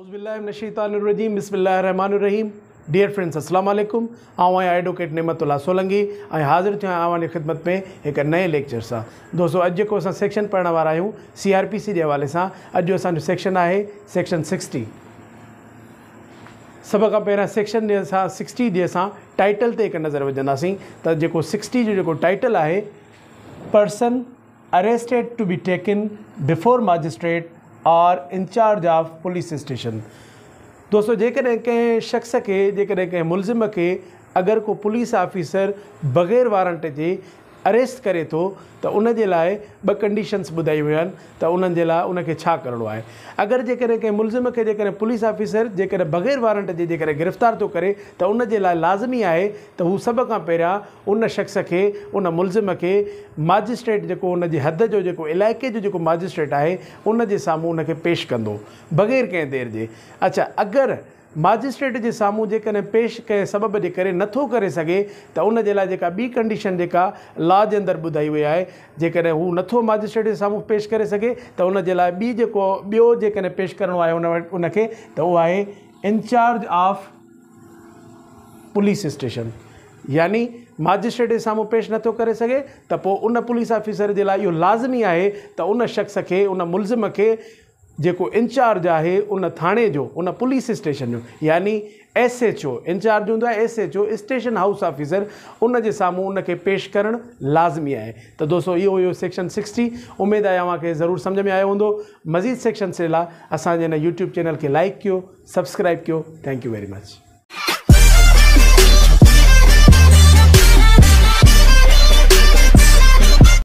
अउज़बिल्लाशीतरजीम बसमीम dear friends अस्सलाम वालेकुम आई एडवोकेट नेमतुल्ला सोलंगी और हाज़िर थे आहियां ख़िदमत में एक नए लेक्चर से दोस्तों अज को असां सेक्शन पढ़ने वारा आहियूं सी आर पी सी के हवाले से अज असो सेक्शन है सेक्शन सिक्सटी सब का पैर सेक्शन सिक्सटी के टाइटल से एक नज़र विझंदासीं तो सिक्सटी जो जो टाइटल है person arrested to be taken before magistrate or incharge of police station दोस्तों जेकॾहिं शख़्स के जेकॾहिं कंहिं मुलज़िम खे को पुलिस ऑफिसर बग़ैर वारंट के अरेस्ट करे थो त उन जे लाइ ॿ कंडीशन्स ॿुधाई वियूं आहिनि त उन्हनि जे लाइ उनखे छा करिणो आहे अगरि जेकॾहिं कंहिं मुलज़िम खे जेकॾहिं पुलिस ऑफिसर जेकॾहिं बग़ैर वारंट जे जेकॾहिं गिरफ़्तार थो करे त उन जे लाइ लाज़मी आहे त हू सभ खां पहिरियां उन शख़्स खे उन मुलज़िम खे माजिस्ट्रेट जेको उन जे हद जो जेको इलाइके जो जेको माजिस्ट्रेट आहे उन जे साम्हूं उनखे पेश कंदो बग़ैर कंहिं देरि जे अच्छा अगरि माजिस्ट्रेट जे साम्हूं जेकॾहिं पेश कंहिं सबबु जे करे नथो करे सघे त उन जे लाइ जेका ॿी कंडीशन जेका लॉ जे अंदरु ॿुधाई वई आहे जेकॾहिं हू नथो माजिस्ट्रेट जे साम्हूं पेश करे सघे त उन जे लाइ ॿी जेको ॿियो जेकॾहिं पेश करणो आहे उन वटि उनखे त आहे ऑफ पुलिस स्टेशन यानि माजिस्ट्रेट जे साम्हूं पेश नथो करे सघे त पोइ उन पुलिस ऑफिसर जे लाइ इहो लाज़मी आहे त उन शख़्स खे उन मुलज़िम खे जो इंचार्ज है उन थाने जो उन पुलिस स्टेशन जो यानी एस एच ओ इंचार्ज हों S H O station house officer उन साम्हूं उनखे पेश कर लाज़मी है त दोस्तो इहो हुयो सेक्शन सिक्सटी उमेदु आहे तव्हांखे जरूर समझ में आयो हूंदो मज़ीद सेक्शन्स से ला असांजे हिन यूट्यूब चैनल के लाइक कर सब्सक्राइब कर थैंक यू वेरी मच